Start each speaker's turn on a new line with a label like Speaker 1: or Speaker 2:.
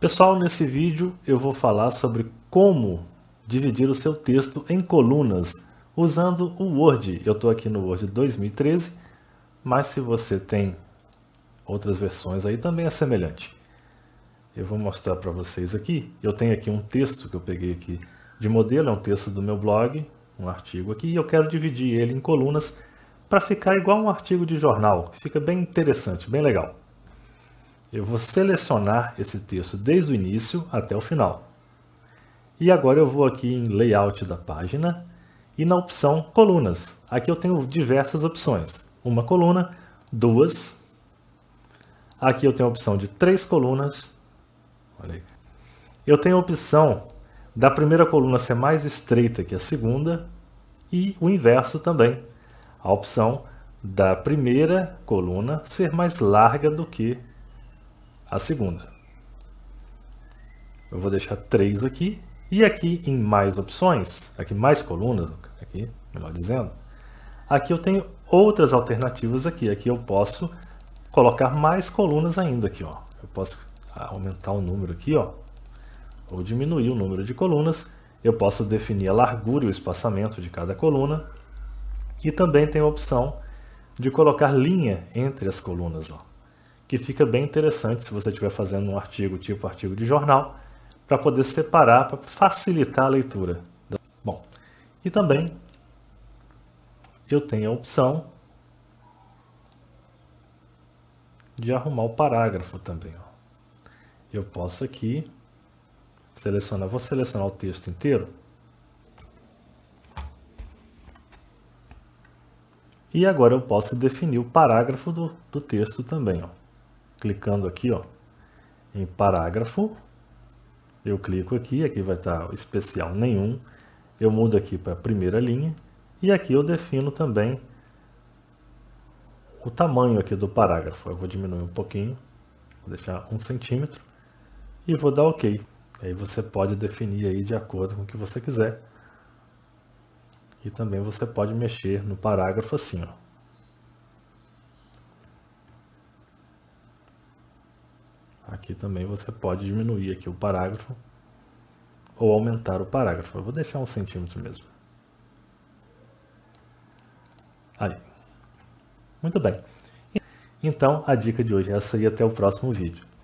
Speaker 1: Pessoal, nesse vídeo eu vou falar sobre como dividir o seu texto em colunas usando o Word. Eu estou aqui no Word 2013, mas se você tem outras versões aí também é semelhante. Eu vou mostrar para vocês aqui. Eu tenho aqui um texto que eu peguei aqui de modelo, é um texto do meu blog, um artigo aqui, e eu quero dividir ele em colunas para ficar igual um artigo de jornal. Fica bem interessante, bem legal. Eu vou selecionar esse texto desde o início até o final. E agora eu vou aqui em Layout da página e na opção Colunas. Aqui eu tenho diversas opções. Uma coluna, duas. Aqui eu tenho a opção de três colunas. Olha aí. Eu tenho a opção da primeira coluna ser mais estreita que a segunda e o inverso também. A opção da primeira coluna ser mais larga do que a segunda. Eu vou deixar três aqui. E aqui em mais opções, aqui mais colunas, aqui, melhor dizendo, aqui eu tenho outras alternativas aqui. Aqui eu posso colocar mais colunas ainda aqui, ó. Eu posso aumentar o número aqui, ó, ou diminuir o número de colunas. Eu posso definir a largura e o espaçamento de cada coluna. E também tem a opção de colocar linha entre as colunas, ó que fica bem interessante se você estiver fazendo um artigo tipo artigo de jornal, para poder separar, para facilitar a leitura. Bom, e também eu tenho a opção de arrumar o parágrafo também. Ó. Eu posso aqui selecionar, vou selecionar o texto inteiro. E agora eu posso definir o parágrafo do, do texto também. Ó clicando aqui ó, em parágrafo, eu clico aqui, aqui vai estar especial nenhum, eu mudo aqui para primeira linha e aqui eu defino também o tamanho aqui do parágrafo. Eu vou diminuir um pouquinho, vou deixar um centímetro e vou dar OK. Aí você pode definir aí de acordo com o que você quiser. E também você pode mexer no parágrafo assim, ó. Aqui também você pode diminuir aqui o parágrafo ou aumentar o parágrafo. Eu vou deixar um centímetro mesmo. Aí. Muito bem. Então, a dica de hoje é essa e até o próximo vídeo.